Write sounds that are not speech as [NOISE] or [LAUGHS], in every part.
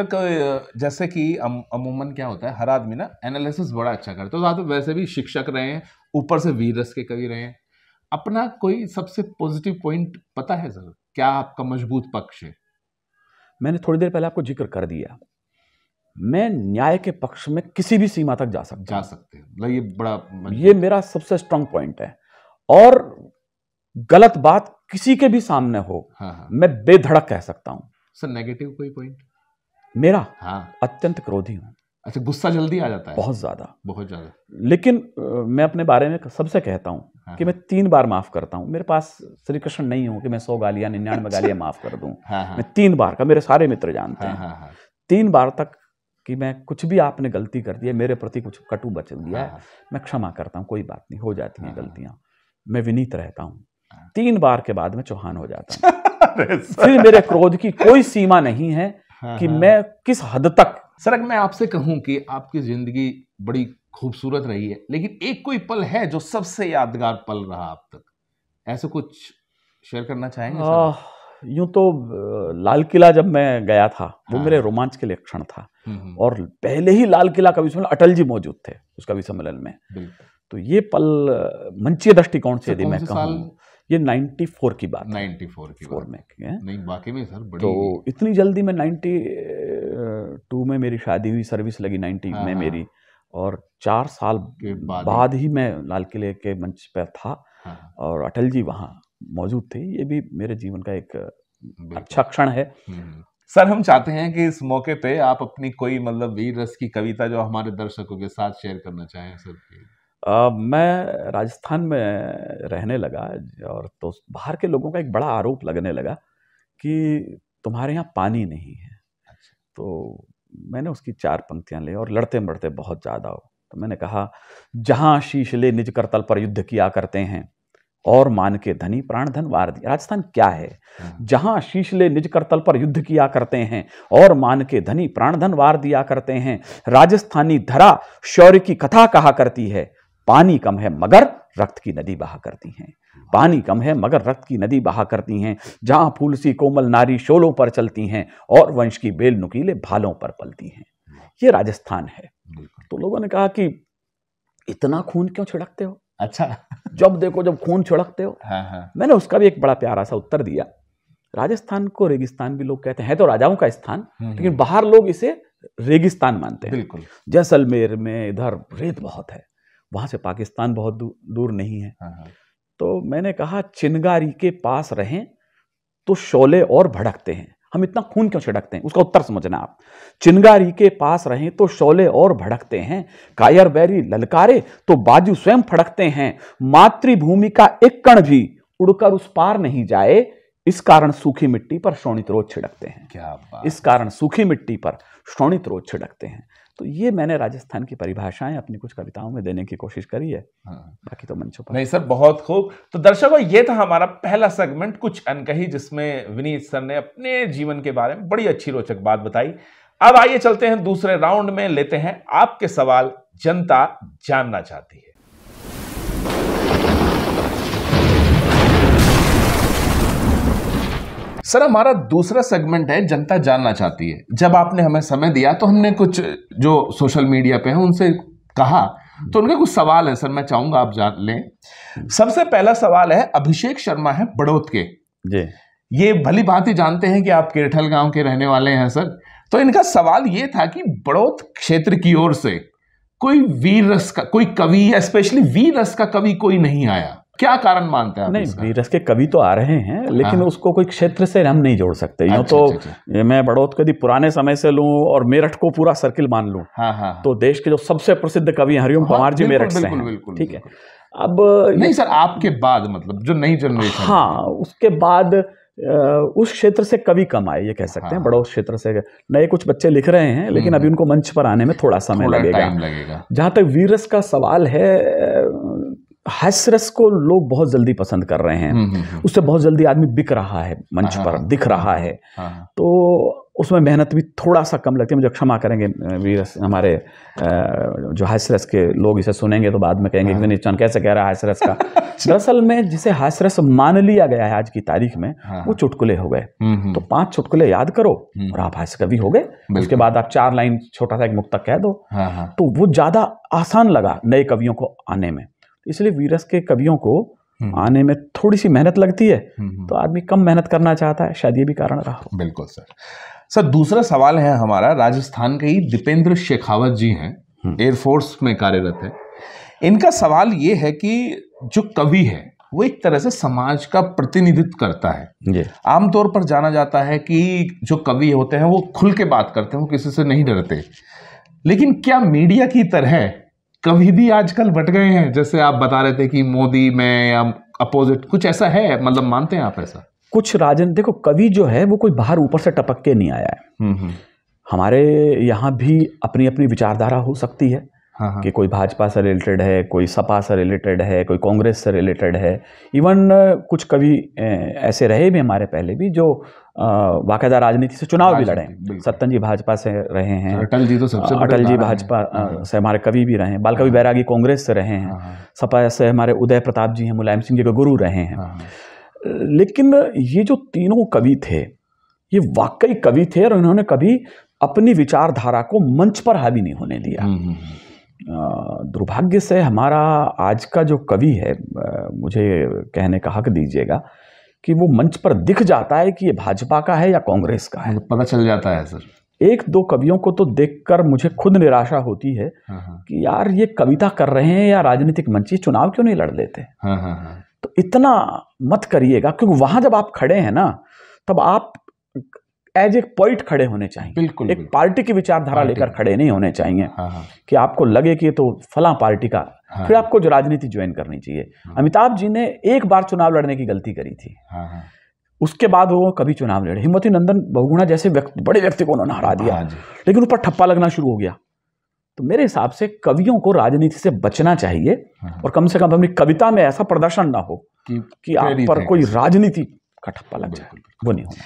Sir तो, जैसे कि अमूमन क्या होता है हर आदमी ना एनालिसिस बड़ा अच्छा करता है ज़्यादा तो वैसे भी शिक्षक रहे हैं ऊपर से वीर रस के कवि रहे हैं अपना कोई सबसे पॉजिटिव पॉइंट पता है सर क्या आपका मजबूत पक्ष है मैंने थोड़ी देर पहले आपको जिक्र कर दिया मैं न्याय के पक्ष में किसी भी सीमा तक जा सकता जा सकते हैं मतलब ये बड़ा ये मेरा सबसे स्ट्रांग पॉइंट है और गलत बात किसी के भी सामने हो हाँ हाँ। मैं बेधड़क कह सकता हूँ सर नेगेटिव कोई पॉइंट मेरा हाँ अत्यंत क्रोधी हूँ अच्छा गुस्सा जल्दी आ जाता है बहुत ज्यादा बहुत ज्यादा लेकिन मैं अपने बारे में सबसे कहता हूँ हाँ। कि हाँ। मैं तीन बार माफ करता हूँ मेरे पास श्री कृष्ण नहीं हूँ कि मैं सौ गालियां निन्यानवे अच्छा। गालियां माफ कर दू हाँ, हाँ। मैं तीन बार का मेरे सारे मित्र जानते हैं तीन बार तक कि मैं कुछ भी आपने गलती कर दी है मेरे प्रति कुछ कटु बच दिया है मैं क्षमा करता हूँ कोई बात नहीं हो जाती हैं गलतियाँ मैं विनीत रहता हूँ तीन बार के बाद मैं चौहान हो जाता हूँ [LAUGHS] फिर मेरे क्रोध की कोई सीमा नहीं है हाँ, कि हाँ। मैं किस हद तक सर मैं आपसे कहूं कि आपकी जिंदगी बड़ी खूबसूरत रही है लेकिन एक कोई पल है जो सबसे यादगार पल रहा अब तक ऐसे कुछ शेयर करना चाहेंगे यूं तो लाल किला जब मैं गया था वो हाँ। मेरे रोमांच के लिए क्षण था हम्म, हम्म। और पहले ही लाल किला कवि सम्मेलन अटल जी मौजूद थे उस कवि सम्मेलन में तो ये पल मंचीय दृष्टिकोण से यदि मैं कहूँ ये 94 की बात 94 की फोर में नहीं बाकी में सर बड़ी तो इतनी जल्दी मैं 92 में मेरी शादी हुई सर्विस लगी 90 हाँ, में हाँ। मेरी और चार साल बाद, बाद ही मैं लाल किले के मंच पर था हाँ, और अटल जी वहाँ मौजूद थे ये भी मेरे जीवन का एक अच्छा क्षण है हम्म, हम्म। सर हम चाहते हैं कि इस मौके पे आप अपनी कोई मतलब वीर रस की कविता जो हमारे दर्शकों के साथ शेयर करना चाहें सर Uh, मैं राजस्थान में रहने लगा और तो बाहर के लोगों का एक बड़ा आरोप लगने लगा कि तुम्हारे यहाँ पानी नहीं है अच्छा। तो मैंने उसकी चार पंक्तियाँ ली और लड़ते मड़ते बहुत ज़्यादा हो तो मैंने कहा जहाँ शीशले निज करतल पर युद्ध किया करते हैं और मान के धनी प्राण धन वार दिया राजस्थान क्या है हाँ। जहां शीशले निज करतल पर युद्ध किया करते हैं और मान के धनी प्राण धन वार दिया करते हैं राजस्थानी धरा शौर्य की कथा कहा करती है पानी कम है मगर रक्त की नदी बहा करती हैं पानी कम है मगर रक्त की नदी बहा करती हैं जहां फूल सी कोमल नारी शोलों पर चलती हैं और वंश की बेल नुकीले भालों पर पलती हैं ये राजस्थान है तो लोगों ने कहा कि इतना खून क्यों छिड़कते हो अच्छा जब देखो जब खून छिड़कते हो हाँ हाँ। मैंने उसका भी एक बड़ा प्यारा सा उत्तर दिया राजस्थान को रेगिस्तान भी लोग कहते हैं तो राजाओं का स्थान हम्म, हम्म। लेकिन बाहर लोग इसे रेगिस्तान मानते हैं बिल्कुल जैसलमेर में इधर रेत बहुत है वहाँ से पाकिस्तान बहुत दूर नहीं है हाँ, हाँ। तो मैंने कहा चिनगारी के पास रहें तो शोले और भड़कते हैं हम इतना खून क्यों छिड़कते हैं उसका उत्तर समझना आप चिनगारी के पास रहें तो शोले और भड़कते हैं कायर बैरी ललकारे तो बाजू स्वयं फड़कते हैं मातृभूमि का एक कण भी उड़कर उस पार नहीं जाए इस कारण सूखी मिट्टी पर श्रोणित रोग छिड़कते हैं क्या बात? इस कारण सूखी मिट्टी पर श्रोणित रोग छिड़कते हैं तो ये मैंने राजस्थान की परिभाषाएं अपनी कुछ कविताओं में देने की कोशिश करी है हाँ। बाकी तो मंचों पर नहीं सर बहुत खूब तो दर्शकों ये था हमारा पहला सेगमेंट कुछ अनकही जिसमें विनीत सर ने अपने जीवन के बारे में बड़ी अच्छी रोचक बात बताई अब आइए चलते हैं दूसरे राउंड में लेते हैं आपके सवाल जनता जानना चाहती है सर हमारा दूसरा सेगमेंट है जनता जानना चाहती है जब आपने हमें समय दिया तो हमने कुछ जो सोशल मीडिया पे है उनसे कहा तो उनके कुछ सवाल है सर मैं चाहूंगा आप जान लें सबसे पहला सवाल है अभिषेक शर्मा है बड़ौत के जी ये भली भांति जानते हैं कि आप केरठल गांव के रहने वाले हैं सर तो इनका सवाल ये था कि बड़ौत क्षेत्र की ओर से कोई वीर रस का कोई कवि या स्पेशली वीर रस का कवि कोई नहीं आया क्या कारण मानते हैं नहीं वीरस के कवि तो आ रहे हैं लेकिन हाँ। उसको कोई क्षेत्र से हम नहीं जोड़ सकते अच्छा, तो अच्छा, अच्छा। मैं बड़ोत कदी पुराने समय से लू और मेरठ को पूरा सर्किल मान हाँ, हाँ, हाँ तो देश के जो सबसे प्रसिद्ध कवि हरिओम पवार जी मेरठ से हैं ठीक है अब नहीं सर आपके बाद मतलब जो नई जनरेशन हाँ उसके बाद उस क्षेत्र से कवि कम आए ये कह सकते हैं बड़ौत क्षेत्र से नए कुछ बच्चे लिख रहे हैं लेकिन हम्म, अभी उनको मंच पर आने में थोड़ा समय थोड़ा लगेगा, लगेगा। जहाँ तक वीरस का सवाल है हैसरस को लोग बहुत जल्दी पसंद कर रहे हैं हम्म, हम्म, हम्म। उससे बहुत जल्दी आदमी बिक रहा है मंच हाँ, पर हाँ, दिख हाँ, रहा है तो उसमें मेहनत भी थोड़ा सा कम लगती है मुझे क्षमा करेंगे वीर हमारे जो हैसरस के लोग इसे सुनेंगे तो बाद में कहेंगे हाँ। चौन कैसे कह रहा है हास्यरस का [LAUGHS] दरअसल में जिसे हासरस मान लिया गया है आज की तारीख में हाँ। वो चुटकुले हो गए तो पांच चुटकुले याद करो और आप हास्य कवि हो गए उसके बाद आप चार लाइन छोटा सा एक मुक्तक कह दो तो वो ज़्यादा आसान लगा नए कवियों को आने में इसलिए वीरस के कवियों को हम्म। आने में थोड़ी सी मेहनत लगती है हम्म, हम्म। तो आदमी कम मेहनत करना चाहता है शायद ये भी कारण रहा बिल्कुल सर सर दूसरा सवाल है हमारा राजस्थान के ही दीपेंद्र शेखावत जी हैं एयरफोर्स में कार्यरत है इनका सवाल ये है कि जो कवि है वो एक तरह से समाज का प्रतिनिधित्व करता है आमतौर पर जाना जाता है कि जो कवि होते हैं वो खुल के बात करते हैं वो किसी से नहीं डरते लेकिन क्या मीडिया की तरह कभी भी आजकल बट गए हैं जैसे आप बता रहे थे कि मोदी में या अपोजिट कुछ ऐसा है मतलब मानते हैं आप ऐसा कुछ राजन देखो कवि जो है वो कोई बाहर ऊपर से टपक के नहीं आया है हम्म, हम्म। हमारे यहाँ भी अपनी अपनी विचारधारा हो सकती है हाँ, हाँ। कि कोई भाजपा से रिलेटेड है कोई सपा से रिलेटेड है कोई कांग्रेस से रिलेटेड है इवन कुछ कवि ऐसे रहे भी हमारे पहले भी जो वाकदा राजनीति से चुनाव भी लड़े सत्तन जी भाजपा से रहे हैं अच्छा, अटल जी तो सबसे अटल जी भाजपा हाँ, हाँ। से हमारे कवि भी रहे हैं बाल कवि हाँ, बैरागी कांग्रेस से रहे हैं सपा से हमारे उदय प्रताप जी हैं मुलायम सिंह जी के गुरु रहे हैं लेकिन ये जो तीनों कवि थे ये वाकई कवि थे और इन्होंने कभी अपनी विचारधारा को मंच पर हावी नहीं होने दिया हम्म, हम्म, हम्म। दुर्भाग्य से हमारा आज का जो कवि है मुझे कहने का हक दीजिएगा कि वो मंच पर दिख जाता है कि ये भाजपा का है या कांग्रेस का है हाँ, पता चल जाता है सर एक दो कवियों को तो देखकर मुझे खुद निराशा होती है हाँ, हाँ। कि यार ये कविता कर रहे हैं या राजनीतिक मंच ये चुनाव क्यों नहीं लड़ लेते तो इतना मत करिएगा क्योंकि वहां जब आप खड़े हैं ना तब आप एज एक पॉइंट खड़े होने चाहिए बिल्कुल एक बिल्कुल। पार्टी की विचारधारा लेकर खड़े नहीं होने चाहिए कि आपको लगे कि तो फला पार्टी का हाँ। फिर आपको जो राजनीति ज्वाइन करनी चाहिए हाँ। अमिताभ जी ने एक बार चुनाव लड़ने की गलती करी थी हाँ।, हाँ। उसके बाद वो कभी चुनाव लड़े हिम्मती नंदन बहुगुणा जैसे व्यक्ति बड़े व्यक्ति को उन्होंने हरा दिया हाँ लेकिन ऊपर ठप्पा लगना शुरू हो गया तो मेरे हिसाब से कवियों को राजनीति से बचना चाहिए हाँ। और कम से कम अपनी कविता में ऐसा प्रदर्शन ना हो कि, कि आप पर कोई राजनीति का ठप्पा लग जाए वो नहीं हो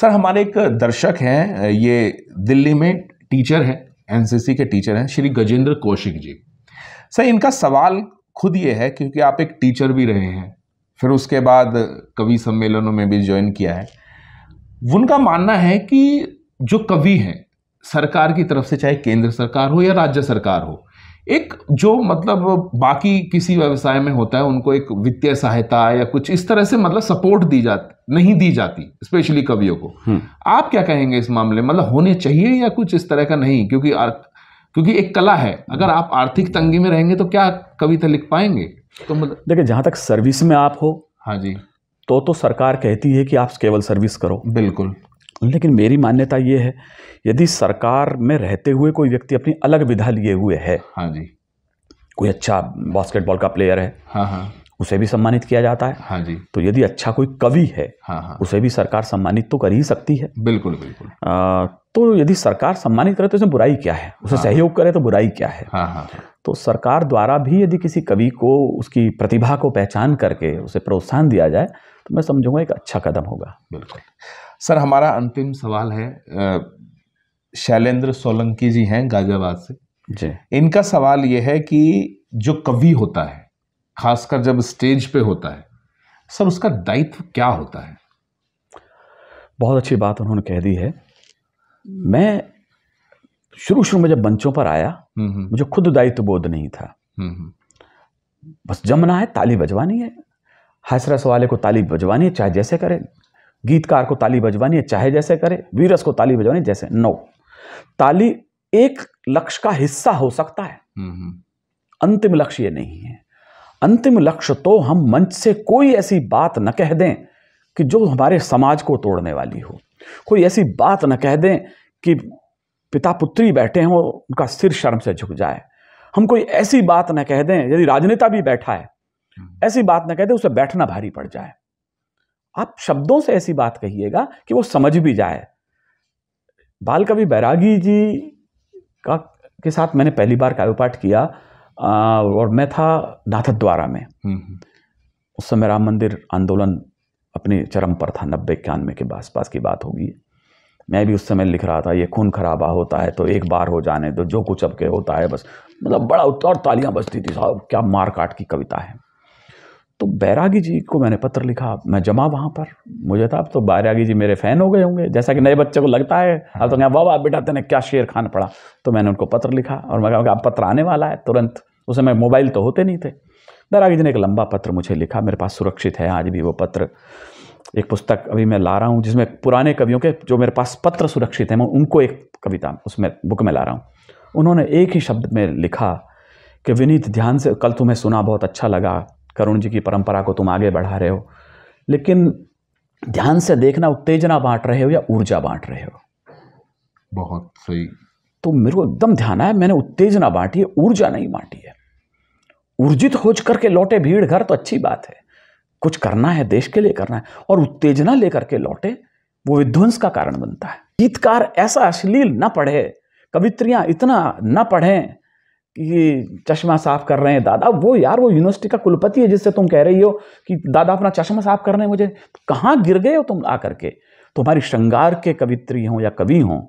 सर हमारे एक दर्शक हैं ये दिल्ली में टीचर हैं एनसीसी के टीचर हैं श्री गजेंद्र कौशिक जी सर इनका सवाल खुद ये है क्योंकि आप एक टीचर भी रहे हैं फिर उसके बाद कवि सम्मेलनों में भी ज्वाइन किया है उनका मानना है कि जो कवि हैं सरकार की तरफ से चाहे केंद्र सरकार हो या राज्य सरकार हो एक जो मतलब बाकी किसी व्यवसाय में होता है उनको एक वित्तीय सहायता या कुछ इस तरह से मतलब सपोर्ट दी जाती नहीं दी जाती स्पेशली कवियों को हम्म। आप क्या कहेंगे इस मामले मतलब होने चाहिए या कुछ इस तरह का नहीं क्योंकि क्योंकि एक कला है अगर आप आर्थिक तंगी में रहेंगे तो क्या कविता लिख पाएंगे तो मतलब देखिए जहाँ तक सर्विस में आप हो हाँ जी तो तो सरकार कहती है कि आप केवल सर्विस करो बिल्कुल लेकिन मेरी मान्यता ये है यदि सरकार में रहते हुए कोई व्यक्ति अपनी अलग विधा लिए हुए है हाँ जी कोई अच्छा बास्केटबॉल का प्लेयर है हाँ हाँ उसे भी सम्मानित किया जाता है हाँ जी तो यदि अच्छा कोई कवि है हाँ हाँ उसे भी सरकार सम्मानित तो कर ही सकती है बिल्कुल बिल्कुल आ, तो यदि सरकार सम्मानित करे तो उसमें बुराई क्या है उसे हाँ। सहयोग करे तो बुराई क्या है हाँ, हाँ, हाँ, तो सरकार द्वारा भी यदि किसी कवि को उसकी प्रतिभा को पहचान करके उसे प्रोत्साहन दिया जाए तो मैं समझूंगा एक अच्छा कदम होगा बिल्कुल सर हमारा अंतिम सवाल है शैलेंद्र सोलंकी जी हैं गाजियाबाद से जी इनका सवाल यह है कि जो कवि होता है खासकर जब स्टेज पे होता है सर उसका दायित्व क्या होता है बहुत अच्छी बात उन्होंने कह दी है मैं शुरू शुरू में जब मंचों पर आया हम्म, हम्म। मुझे खुद दायित्व तो बोध नहीं था हम्म, बस जमना है ताली बजवानी है हसरस वाले को ताली बजवानी है चाहे जैसे करे गीतकार को ताली बजवानी है चाहे जैसे करे वीरस को ताली बजवानी जैसे नो ताली एक लक्ष्य का हिस्सा हो सकता है अंतिम लक्ष्य ये नहीं है अंतिम लक्ष्य तो हम मंच से कोई ऐसी बात न कह दें कि जो हमारे समाज को तोड़ने वाली हो कोई ऐसी बात न कह दें कि पिता पुत्री बैठे हों उनका सिर शर्म से झुक जाए हम कोई ऐसी बात न कह दें यदि राजनेता भी बैठा है हम्म। ऐसी बात न कह दें उसे बैठना भारी पड़ जाए आप शब्दों से ऐसी बात कहिएगा कि वो समझ भी जाए बाल कवि बैरागी जी का के साथ मैंने पहली बार काव्यपाठ किया और मैं था नाथद्वारा में हम्म, हम्म। उस समय राम मंदिर आंदोलन अपने चरम पर था नब्बे इक्यानवे के आसपास पास की बात होगी मैं भी उस समय लिख रहा था ये खून खराबा होता है तो एक बार हो जाने दो जो कुछ अब के होता है बस मतलब बड़ा और तालियां बजती थी साहब क्या मार काट की कविता है तो बैरागी जी को मैंने पत्र लिखा मैं जमा वहाँ पर मुझे था अब तो बैरागी जी मेरे फ़ैन हो गए होंगे जैसा कि नए बच्चे को लगता है अब तो क्या वाह बेटा तेने क्या शेर खान पड़ा तो मैंने उनको पत्र लिखा और मैं कहा अब पत्र आने वाला है तुरंत उस समय मोबाइल तो होते नहीं थे बैरागी जी ने एक लंबा पत्र मुझे लिखा मेरे पास सुरक्षित है आज भी वो पत्र एक पुस्तक अभी मैं ला रहा हूँ जिसमें पुराने कवियों के जो मेरे पास पत्र सुरक्षित हैं मैं उनको एक कविता उसमें बुक में ला रहा हूँ उन्होंने एक ही शब्द में लिखा कि विनीत ध्यान से कल तुम्हें सुना बहुत अच्छा लगा करुण जी की परंपरा को तुम आगे बढ़ा रहे हो लेकिन ध्यान से देखना उत्तेजना बांट रहे हो या ऊर्जा बांट रहे हो बहुत सही तो मेरे को एकदम ध्यान आया मैंने उत्तेजना बांटी है ऊर्जा नहीं बांटी है ऊर्जित हो करके लौटे भीड़ घर तो अच्छी बात है कुछ करना है देश के लिए करना है और उत्तेजना लेकर के लौटे वो विध्वंस का कारण बनता है गीतकार ऐसा अश्लील ना पढ़े कवित्रियां इतना न पढ़ें कि चश्मा साफ कर रहे हैं दादा वो यार वो यूनिवर्सिटी का कुलपति है जिससे तुम कह रही हो कि दादा अपना चश्मा साफ कर रहे हैं मुझे कहां कहाँ गिर गए हो तुम आ करके तुम्हारी श्रृंगार के कवित्री हों या कवि हों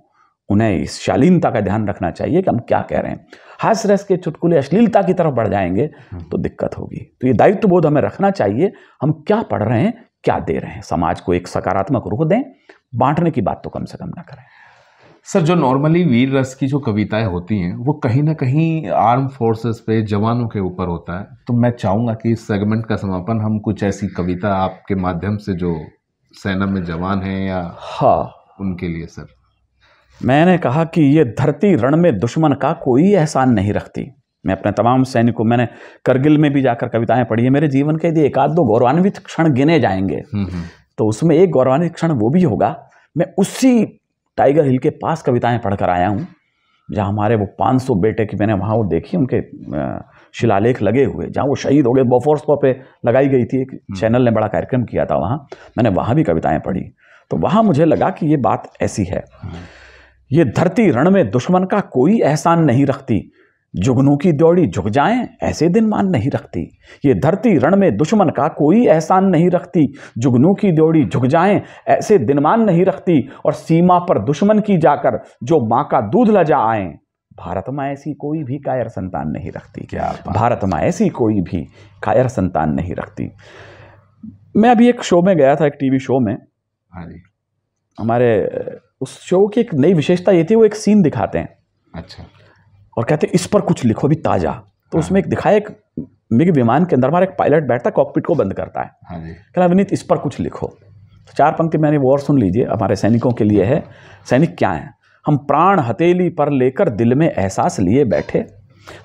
उन्हें इस शालीनता का ध्यान रखना चाहिए कि हम क्या कह रहे हैं हास रस के चुटकुले अश्लीलता की तरफ बढ़ जाएंगे हम्म। तो दिक्कत होगी तो ये दायित्व बोध हमें रखना चाहिए हम क्या पढ़ रहे हैं क्या दे रहे हैं समाज को एक सकारात्मक रुख दें बांटने की बात तो कम से कम ना करें सर जो नॉर्मली वीर रस की जो कविताएं होती हैं वो कहीं ना कहीं आर्म फोर्सेस पे जवानों के ऊपर होता है तो मैं चाहूँगा कि इस सेगमेंट का समापन हम कुछ ऐसी कविता आपके माध्यम से जो सेना में जवान हैं या हाँ उनके लिए सर मैंने कहा कि ये धरती रण में दुश्मन का कोई एहसान नहीं रखती मैं अपने तमाम सैनिकों मैंने करगिल में भी जाकर कविताएं पढ़ी है मेरे जीवन के यदि एक आध दो गौरवान्वित क्षण गिने जाएंगे हम्म, हम्म। तो उसमें एक गौरवान्वित क्षण वो भी होगा मैं उसी टाइगर हिल के पास कविताएं पढ़कर आया हूँ जहाँ हमारे वो 500 बेटे की मैंने वहाँ वो देखी उनके शिलालेख लगे हुए जहाँ वो शहीद हो गए बोफोर्स पर लगाई गई थी एक हम्म। चैनल ने बड़ा कार्यक्रम किया था वहाँ मैंने वहाँ भी कविताएं पढ़ी तो वहाँ मुझे लगा कि ये बात ऐसी है ये धरती रण में दुश्मन का कोई एहसान नहीं रखती जुगनू की दौड़ी झुक जाए ऐसे दिन मान नहीं रखती ये धरती रण में दुश्मन का कोई एहसान नहीं रखती जुगनू की दौड़ी झुक जाए ऐसे दिन मान नहीं रखती और सीमा पर दुश्मन की जाकर जो माँ का दूध लजा आए भारत माँ ऐसी कोई भी कायर संतान नहीं रखती क्या भारत माँ ऐसी कोई भी कायर संतान नहीं रखती मैं अभी एक शो में गया था एक टीवी शो में हाँ जी हमारे उस शो की एक नई विशेषता ये थी वो एक सीन दिखाते हैं अच्छा और कहते हैं इस पर कुछ लिखो भी ताज़ा तो हाँ। उसमें एक दिखाया एक मिग विमान के अंदर हमारा एक पायलट बैठता है कॉकपिट को बंद करता है कह हाँ कहना विनीत इस पर कुछ लिखो तो चार पंक्ति मैंने वो और सुन लीजिए हमारे सैनिकों के लिए है सैनिक क्या हैं हम प्राण हथेली पर लेकर दिल में एहसास लिए बैठे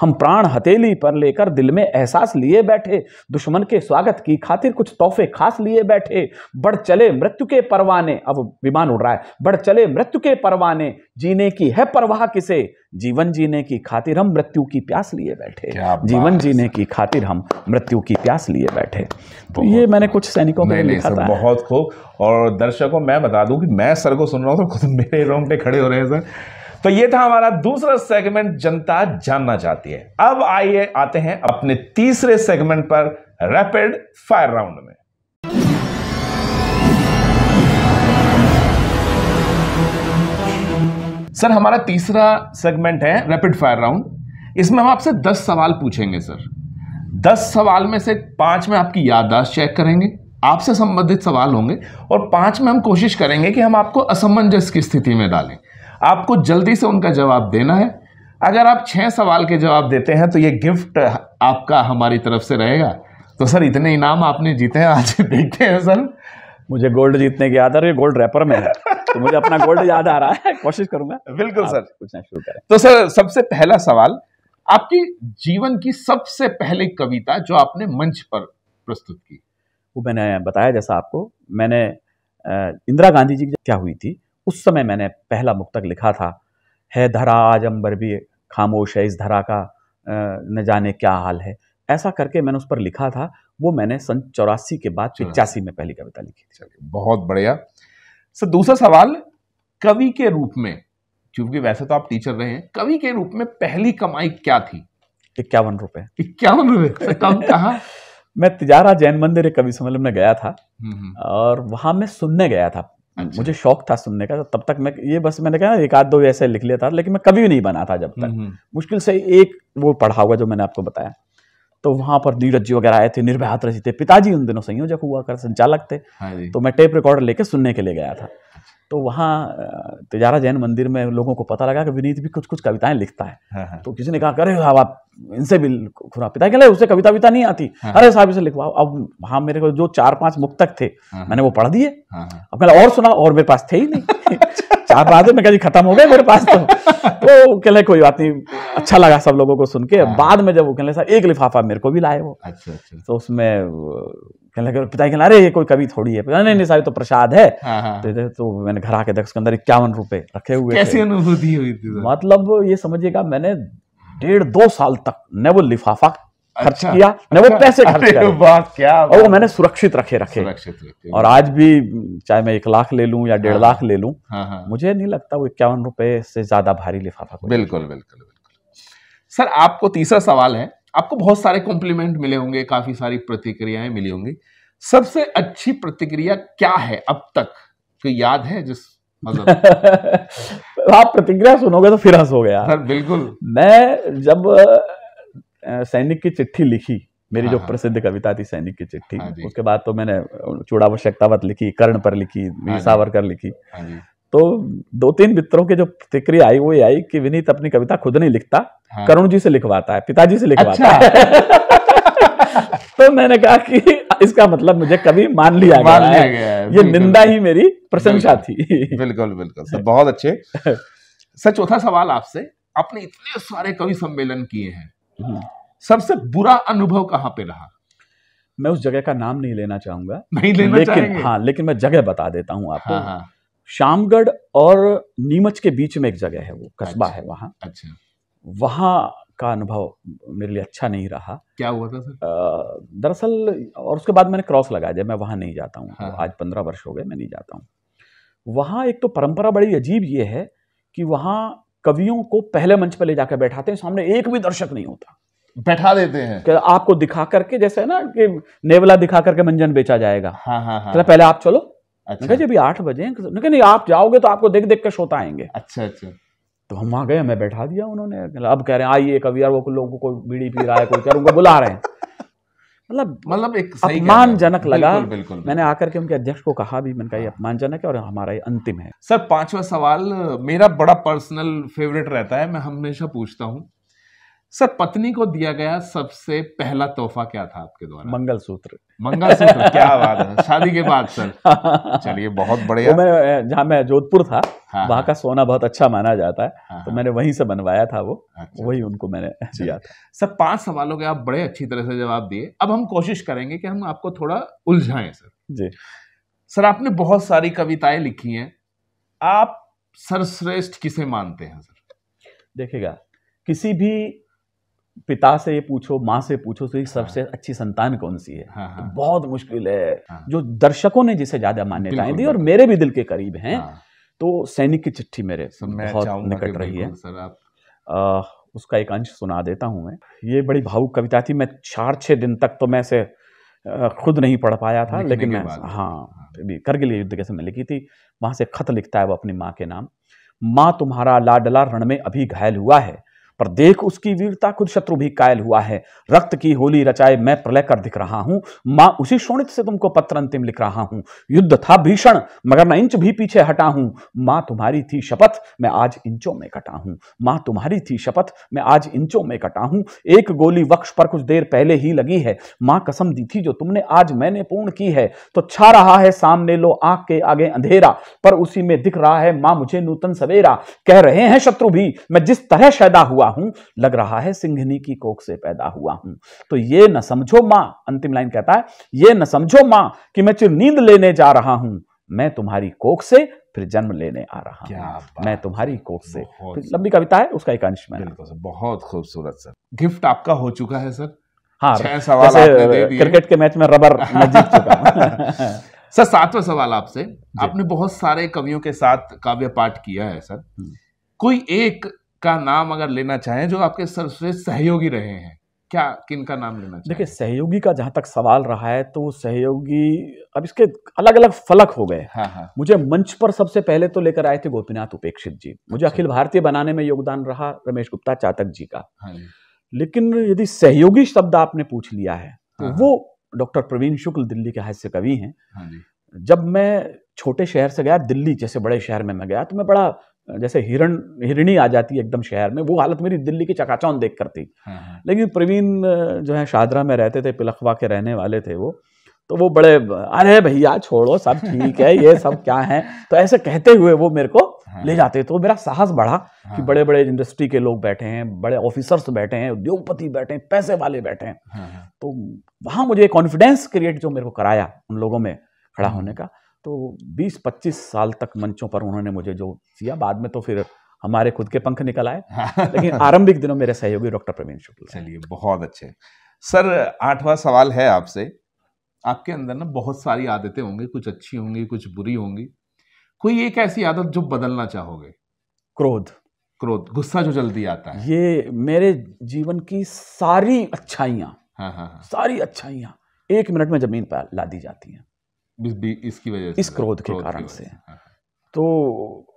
हम प्राण हथेली पर लेकर दिल में एहसास लिए बैठे दुश्मन के स्वागत की खातिर कुछ तोहफे खास लिए बैठे बढ़ चले मृत्यु के परवाने अब विमान उड़ रहा है बढ़ चले मृत्यु के परवाने जीने की है परवाह किसे जीवन जीने की खातिर हम मृत्यु की प्यास लिए बैठे जीवन जीने की खातिर हम मृत्यु की प्यास लिए बैठे तो ये मैंने कुछ सैनिकों में लिखा था बहुत खूब और दर्शकों मैं बता दूं कि मैं सर को सुन रहा हूँ तो खुद मेरे रोंगटे खड़े हो रहे हैं सर तो ये था हमारा दूसरा सेगमेंट जनता जानना चाहती है अब आइए आते हैं अपने तीसरे सेगमेंट पर रैपिड फायर राउंड में सर हमारा तीसरा सेगमेंट है रैपिड फायर राउंड इसमें हम आपसे दस सवाल पूछेंगे सर दस सवाल में से पांच में आपकी याददाश्त चेक करेंगे आपसे संबंधित सवाल होंगे और पांच में हम कोशिश करेंगे कि हम आपको असमंजस की स्थिति में डालें आपको जल्दी से उनका जवाब देना है अगर आप छः सवाल के जवाब देते हैं तो ये गिफ्ट आपका हमारी तरफ से रहेगा तो सर इतने इनाम आपने जीते हैं आज देखते हैं सर मुझे गोल्ड जीतने की याद आ रही है गोल्ड रैपर में है तो मुझे अपना गोल्ड याद आ रहा है कोशिश करूंगा बिल्कुल सर पूछना शुरू करें तो सर सबसे पहला सवाल आपकी जीवन की सबसे पहली कविता जो आपने मंच पर प्रस्तुत की वो मैंने बताया जैसा आपको मैंने इंदिरा गांधी जी की क्या हुई थी उस समय मैंने पहला मुक्तक लिखा था है धरा आज अंबर भी खामोश है इस धरा का न जाने क्या हाल है ऐसा करके मैंने उस पर लिखा था वो मैंने सन चौरासी के बाद पिचासी में पहली कविता लिखी थी बहुत बढ़िया सर दूसरा सवाल कवि के रूप में क्योंकि वैसे तो आप टीचर रहे हैं कवि के रूप में पहली कमाई क्या थी इक्यावन रुपए इक्यावन रुपए तो कम कहा [LAUGHS] मैं तिजारा जैन मंदिर एक कवि सम्मेलन में गया था हम्म, हम्म। और वहां मैं सुनने गया था अच्छा। मुझे शौक था सुनने का तब तक मैं ये बस मैंने कहा एक आध दो ऐसे लिख लिया था लेकिन मैं कभी भी नहीं बना था जब तक मुश्किल से एक वो पढ़ा हुआ जो मैंने आपको बताया तो वहाँ पर नीरज जी वगैरह आए थे निर्भयात रही थे पिताजी उन दिनों संयोजक हुआ कर संचालक थे हाँ तो मैं टेप रिकॉर्डर लेके सुनने के लिए गया था तो वहाँ तेजारा जैन मंदिर में लोगों को पता लगा कि विनीत भी कुछ कुछ कविताएं लिखता है हाँ, हाँ। तो किसी ने कहा अरे साहब आप इनसे भी खुरा पिता कहले उसे कविता विता नहीं आती हाँ। अरे साहब इसे लिखवाओ अब वहाँ मेरे को जो चार पांच मुक्तक थे हाँ, हाँ। मैंने वो पढ़ दिए हाँ।, हाँ। अब मैंने और सुना और मेरे पास थे ही नहीं [LAUGHS] चार पाँच में कभी खत्म हो गए मेरे पास तो वो तो कहले कोई बात नहीं अच्छा लगा सब लोगों को सुन के बाद में जब वो कहले साहब एक लिफाफा मेरे को भी लाए वो अच्छा, अच्छा। तो उसमें कहने लगे पिताजी कहना अरे ये कोई कमी थोड़ी है नहीं नहीं सारे तो प्रसाद है हाँ।, हाँ। तो, तो मैंने घर आके देखा उसके अंदर इक्यावन रुपए रखे हुए कैसी अनुभूति हुई थी मतलब ये समझिएगा मैंने डेढ़ दो साल तक न वो लिफाफा खर्च अच्छा, किया न वो अच्छा। पैसे खर्च किया क्या बात। और वो मैंने सुरक्षित रखे रखे सुरक्षित रखे और आज भी चाहे मैं एक लाख ले लूं या डेढ़ हाँ। लाख ले लूं हाँ, मुझे नहीं लगता वो इक्यावन रुपए से ज्यादा भारी लिफाफा बिल्कुल बिल्कुल बिल्कुल सर आपको तीसरा सवाल है आपको बहुत सारे कॉम्प्लीमेंट मिले होंगे काफी सारी प्रतिक्रियाएं मिली होंगी सबसे अच्छी प्रतिक्रिया क्या है अब तक तो याद है जिस मतलब [LAUGHS] आप प्रतिक्रिया सुनोगे तो फिर हो गया सर बिल्कुल मैं जब सैनिक की चिट्ठी लिखी मेरी हाँ, जो हाँ। प्रसिद्ध कविता थी सैनिक की चिट्ठी हाँ उसके बाद तो मैंने चूड़ावश्यकतावत लिखी कर्ण पर लिखी वीर सावरकर लिखी तो दो तीन मित्रों के जो प्रतिक्रिया आई वो ये आई कि विनीत अपनी कविता खुद नहीं लिखता हाँ। करुण जी से लिखवाता है पिताजी से लिखवाता अच्छा। है [LAUGHS] तो मैंने कहा कि इसका मतलब मुझे कभी मान लिया मान गया, लिया गया है। ये निंदा ही मेरी प्रशंसा थी बिल्कुल बिल्कुल सर बहुत अच्छे [LAUGHS] सर चौथा सवाल आपसे आपने इतने सारे कवि सम्मेलन किए हैं हम्म। सबसे बुरा अनुभव कहाँ पे रहा मैं उस जगह का नाम नहीं लेना चाहूंगा नहीं लेना लेकिन हाँ लेकिन मैं जगह बता देता हूँ आपको हाँ, हाँ. शामगढ़ और नीमच के बीच में एक जगह है वो कस्बा अच्छा, है वहाँ अच्छा वहाँ का अनुभव मेरे लिए अच्छा नहीं रहा क्या हुआ था सर दरअसल और उसके बाद मैंने क्रॉस लगाया जब मैं वहाँ नहीं जाता हूँ हाँ। तो आज पंद्रह वर्ष हो गए मैं नहीं जाता हूँ वहाँ एक तो परंपरा बड़ी अजीब ये है कि वहाँ कवियों को पहले मंच पर ले जाकर बैठाते हैं सामने एक भी दर्शक नहीं होता बैठा देते हैं कि आपको दिखा करके जैसे ना कि नेवला दिखा करके मंजन बेचा जाएगा हाँ हाँ हाँ पहले आप चलो अच्छा जी अभी आठ बजे नहीं आप जाओगे तो आपको देख देख के श्रोता आएंगे अच्छा अच्छा तो हम वहाँ गए हमें बैठा दिया उन्होंने मतलब अब कह रहे हैं आइए कभी यार वो लोगों को कोई बीड़ी पी रहा है कोई कर उनको बुला रहे हैं मतलब मतलब एक अपमानजनक लगा बिल्कुल, बिल्कुल, मैंने आकर के उनके अध्यक्ष को कहा भी मैंने कहा ये अपमानजनक है और हमारा ये अंतिम है सर पांचवा सवाल मेरा बड़ा पर्सनल फेवरेट रहता है मैं हमेशा पूछता हूँ सर पत्नी को दिया गया सबसे पहला तोहफा क्या था आपके द्वारा मंगलसूत्र सूत्र क्या [LAUGHS] बात है शादी के बाद सर चलिए बहुत बढ़िया तो मैं जहाँ मैं जोधपुर था हाँ, वहाँ हाँ। का सोना बहुत अच्छा माना जाता है हाँ, तो हाँ। मैंने वहीं से बनवाया था वो अच्छा, वही उनको मैंने [LAUGHS] दिया था सर पांच सवालों के आप बड़े अच्छी तरह से जवाब दिए अब हम कोशिश करेंगे कि हम आपको थोड़ा उलझाएं सर जी सर आपने बहुत सारी कविताएं लिखी हैं आप सर्वश्रेष्ठ किसे मानते हैं सर देखेगा किसी भी पिता से ये पूछो माँ से पूछो तो हाँ। सबसे हाँ। अच्छी संतान कौन सी है हाँ, हाँ, तो बहुत मुश्किल है हाँ, जो दर्शकों ने जिसे ज्यादा मान्यता दी और मेरे भी दिल के करीब हैं हाँ, तो सैनिक की चिट्ठी मेरे तो बहुत निकट रही है सर आप आ, उसका एक अंश सुना देता हूँ मैं ये बड़ी भावुक कविता थी मैं चार छह दिन तक तो मैं से खुद नहीं पढ़ पाया था लेकिन मैं हाँ, हाँ। करगिल युद्ध के समय लिखी थी वहां से खत लिखता है वो अपनी माँ के नाम माँ तुम्हारा लाडला रण में अभी घायल हुआ है पर देख उसकी वीरता खुद शत्रु भी कायल हुआ है रक्त की होली रचाए मैं प्रलय कर दिख रहा हूं मां उसी शोणित से तुमको पत्र अंतिम लिख रहा हूं युद्ध था भीषण मगर मैं इंच भी पीछे हटा हूं मां तुम्हारी थी शपथ मैं आज इंचों में कटा हूं मां तुम्हारी थी शपथ मैं आज इंचों में कटा हूं एक गोली वक्ष पर कुछ देर पहले ही लगी है मां कसम दी थी जो तुमने आज मैंने पूर्ण की है तो छा रहा है सामने लो आंख के आगे अंधेरा पर उसी में दिख रहा है मां मुझे नूतन सवेरा कह रहे हैं शत्रु भी मैं जिस तरह शैदा हुआ हुआ हूं लग रहा है सिंघनी की कोख से पैदा हुआ हूं तो ये न समझो मां अंतिम लाइन कहता है ये न समझो मां कि मैं चिर नींद लेने जा रहा हूं मैं तुम्हारी कोख से फिर जन्म लेने आ रहा हूं मैं तुम्हारी कोख से लंबी कविता है उसका एक अंश में बहुत खूबसूरत सर गिफ्ट आपका हो चुका है सर हाँ क्रिकेट के मैच में रबर [LAUGHS] जीत चुका [LAUGHS] सर सातवां सवाल आपसे आपने बहुत सारे कवियों के साथ काव्य पाठ किया है सर हम्म। कोई एक का नाम अगर लेना चाहें जो आपके सर्वश्रेष्ठ सहयोगी रहे हैं क्या किन का नाम लेना चाहिए देखिए सहयोगी का जहाँ तक सवाल रहा है तो सहयोगी अब इसके अलग अलग फलक हो गए हाँ हाँ। मुझे मंच पर सबसे पहले तो लेकर आए थे गोपीनाथ उपेक्षित जी मुझे अच्छा। अखिल भारतीय बनाने में योगदान रहा रमेश गुप्ता चातक जी का हाँ। लेकिन यदि सहयोगी शब्द आपने पूछ लिया है तो हाँ।, हाँ। वो डॉक्टर प्रवीण शुक्ल दिल्ली के हास्य कवि हैं हाँ जब मैं छोटे शहर से गया दिल्ली जैसे बड़े शहर में मैं गया तो मैं बड़ा जैसे हिरण हिरणी आ जाती है एकदम शहर में वो हालत मेरी दिल्ली की चकाचौंध देख कर थी हाँ, हाँ। लेकिन प्रवीण जो है शाहदरा में रहते थे पिलखवा के रहने वाले थे वो तो वो बड़े अरे भैया छोड़ो सब ठीक है ये सब क्या है तो ऐसे कहते हुए वो मेरे को हाँ। ले जाते तो मेरा साहस बढ़ा कि बड़े बड़े इंडस्ट्री के लोग बैठे हैं बड़े ऑफिसर्स बैठे हैं उद्योगपति बैठे हैं पैसे वाले बैठे हैं तो वहाँ मुझे कॉन्फिडेंस क्रिएट जो मेरे को कराया उन लोगों में खड़ा होने का तो 20-25 साल तक मंचों पर उन्होंने मुझे जो किया बाद में तो फिर हमारे खुद के पंख निकल आए [LAUGHS] लेकिन आरंभिक दिनों मेरे सहयोगी डॉक्टर प्रवीण शुक्ल चलिए बहुत अच्छे सर आठवां सवाल है आपसे आपके अंदर ना बहुत सारी आदतें होंगी कुछ अच्छी होंगी कुछ बुरी होंगी कोई एक ऐसी आदत जो बदलना चाहोगे क्रोध क्रोध गुस्सा जो जल्दी आता है ये मेरे जीवन की सारी अच्छाइयाँ हाँ हाँ हाँ सारी अच्छाइयाँ एक मिनट में जमीन पर ला दी जाती हैं इसकी वजह से इस क्रोध के कारण से हाँ। तो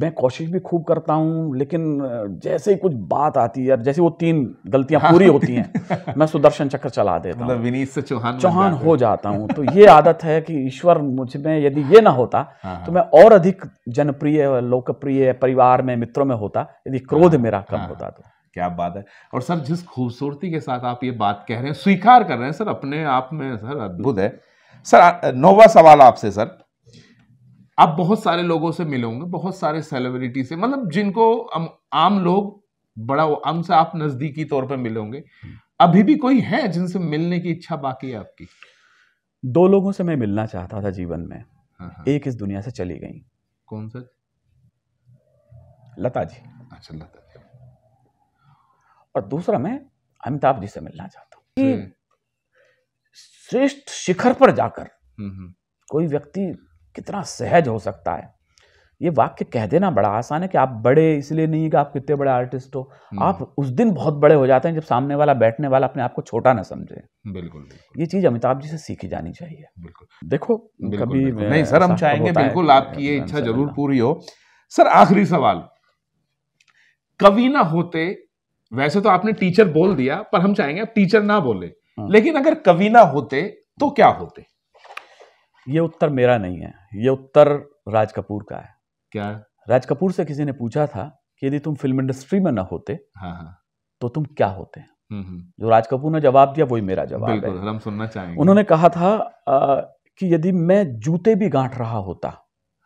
मैं कोशिश भी खूब करता हूँ लेकिन जैसे ही कुछ बात आती है जैसे वो तीन गलतियां हाँ। पूरी होती हैं [LAUGHS] मैं सुदर्शन चक्र चला देता मतलब हूँ विनीत से चौहान चौहान हो जाता हूँ तो ये आदत है कि ईश्वर मुझ में यदि ये ना होता हाँ, तो मैं और अधिक जनप्रिय लोकप्रिय परिवार में मित्रों में होता यदि क्रोध मेरा कम होता तो क्या बात है और सर जिस खूबसूरती के साथ आप ये बात कह रहे हैं स्वीकार कर रहे हैं सर अपने आप में सर अद्भुत है सर नोवा सवाल आपसे सर आप बहुत सारे लोगों से मिले होंगे बहुत सारे सेलिब्रिटी से मतलब जिनको आम लोग बड़ा आम से आप नजदीकी तौर पर मिले होंगे अभी भी कोई है जिनसे मिलने की इच्छा बाकी है आपकी दो लोगों से मैं मिलना चाहता था जीवन में हाँ।, हाँ। एक इस दुनिया से चली गई कौन सा लता जी अच्छा लता जी और दूसरा मैं अमिताभ जी से मिलना चाहता हूँ श्रेष्ठ शिखर पर जाकर हम्म, हम्म। कोई व्यक्ति कितना सहज हो सकता है ये वाक्य कह देना बड़ा आसान है कि आप बड़े इसलिए नहीं कि आप कितने बड़े आर्टिस्ट हो हम्म। आप उस दिन बहुत बड़े हो जाते हैं जब सामने वाला बैठने वाला अपने आप को छोटा ना समझे बिल्कुल, बिल्कुल ये चीज अमिताभ जी से सीखी जानी चाहिए बिल्कुल देखो बिल्कुल, कभी बिल्कुल, नहीं सर हम चाहेंगे बिल्कुल आपकी ये इच्छा जरूर पूरी हो सर आखिरी सवाल कवि ना होते वैसे तो आपने टीचर बोल दिया पर हम चाहेंगे आप टीचर ना बोले हाँ। लेकिन अगर कवि ना होते तो क्या होते ये उत्तर मेरा नहीं है ये उत्तर राज कपूर का है क्या राज कपूर से किसी ने पूछा था कि यदि तुम फिल्म इंडस्ट्री में ना होते हाँ, हाँ। तो तुम क्या होते हम्म, हम्म। जो राज कपूर ने जवाब दिया वही मेरा जवाब है हम सुनना चाहेंगे उन्होंने कहा था आ, कि यदि मैं जूते भी गांठ रहा होता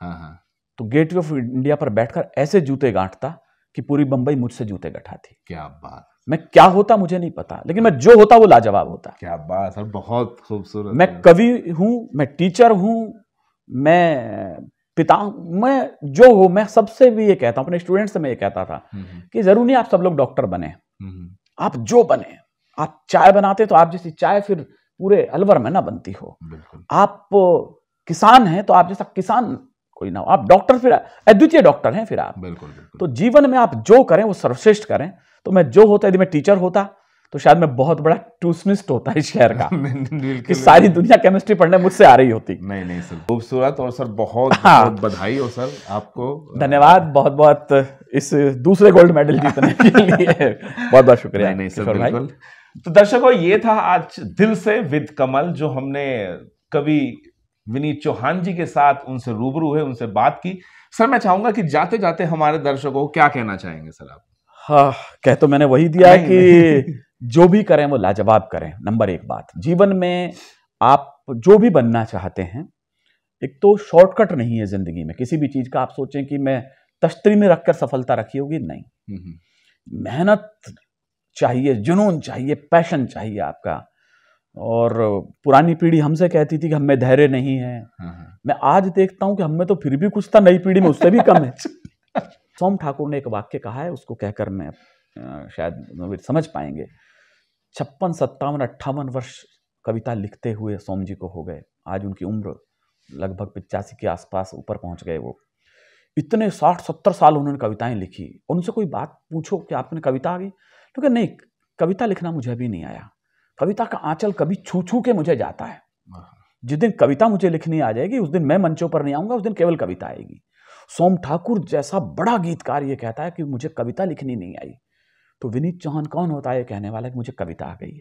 हाँ हाँ। तो गेटवे ऑफ इंडिया पर बैठकर ऐसे जूते गांठता कि पूरी बंबई मुझसे जूते गठाती क्या बात मैं क्या होता मुझे नहीं पता लेकिन मैं जो होता वो लाजवाब होता क्या बात है बहुत खूबसूरत मैं कवि हूँ मैं टीचर हूं मैं पिता मैं जो हूँ मैं सबसे भी ये कहता हूं अपने स्टूडेंट से मैं ये कहता था हम्म, हम्म। कि जरूर नहीं आप सब लोग डॉक्टर बने हम्म, आप जो बने आप चाय बनाते तो आप जैसी चाय फिर पूरे अलवर में ना बनती हो आप किसान हैं तो आप जैसा किसान कोई ना हो आप डॉक्टर फिर अद्वितीय डॉक्टर हैं फिर आप बिल्कुल, बिल्कुल तो जीवन में आप जो करें वो सर्वश्रेष्ठ करें तो मैं जो होता यदि मैं टीचर होता तो शायद मैं बहुत बड़ा टूसमिस्ट होता इस शहर का [LAUGHS] कि सारी दुनिया केमिस्ट्री पढ़ने मुझसे आ रही होती नहीं नहीं सर खूबसूरत और सर बहुत, हाँ। बहुत बधाई हो सर आपको धन्यवाद बहुत बहुत इस दूसरे गोल्ड मेडल जीतने के [LAUGHS] लिए बहुत बहुत शुक्रिया नहीं, नहीं सर बिल्कुल तो दर्शकों ये था आज दिल से विद कमल जो हमने कवि विनीत चौहान जी के साथ उनसे रूबरू है उनसे बात की सर मैं चाहूंगा कि जाते जाते हमारे दर्शकों को क्या कहना चाहेंगे सर आप हाँ कह तो मैंने वही दिया है कि [LAUGHS] जो भी करें वो लाजवाब करें नंबर एक बात जीवन में आप जो भी बनना चाहते हैं एक तो शॉर्टकट नहीं है जिंदगी में किसी भी चीज का आप सोचें कि मैं तश्तरी में रखकर सफलता रखी होगी नहीं, हम्म, हम्म। मेहनत चाहिए जुनून चाहिए पैशन चाहिए आपका और पुरानी पीढ़ी हमसे कहती थी कि हमें धैर्य नहीं है हाँ, हाँ। मैं आज देखता हूँ कि हमें तो फिर भी कुछ था नई पीढ़ी में उससे भी कम है [LAUGHS] सोम ठाकुर ने एक वाक्य कहा है उसको कहकर मैं शायद समझ पाएंगे छप्पन सत्तावन अट्ठावन वर्ष कविता लिखते हुए सोम जी को हो गए आज उनकी उम्र लगभग पिचासी के आसपास ऊपर पहुंच गए वो इतने साठ सत्तर साल उन्होंने कविताएं लिखी उनसे कोई बात पूछो कि आपने कविता आ गई तो क्या नहीं कविता लिखना मुझे अभी नहीं आया कविता का आंचल कभी छू छू के मुझे जाता है जिस दिन कविता मुझे लिखनी आ जाएगी उस दिन मैं मंचों पर नहीं आऊँगा उस दिन केवल कविता आएगी सोम ठाकुर जैसा बड़ा गीतकार ये कहता है कि मुझे कविता लिखनी नहीं आई तो विनीत चौहान कौन होता है कहने वाला कि मुझे कविता आ गई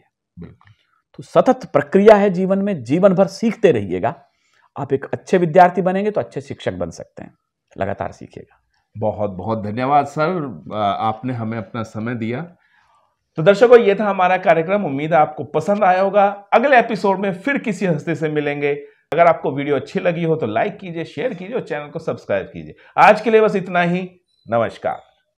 है तो सतत प्रक्रिया है जीवन में जीवन भर सीखते रहिएगा आप एक अच्छे विद्यार्थी बनेंगे तो अच्छे शिक्षक बन सकते हैं लगातार सीखिएगा बहुत बहुत धन्यवाद सर आपने हमें अपना समय दिया तो दर्शकों ये था हमारा कार्यक्रम उम्मीद है आपको पसंद आया होगा अगले एपिसोड में फिर किसी हस्ते से मिलेंगे अगर आपको वीडियो अच्छी लगी हो तो लाइक कीजिए शेयर कीजिए और चैनल को सब्सक्राइब कीजिए आज के लिए बस इतना ही नमस्कार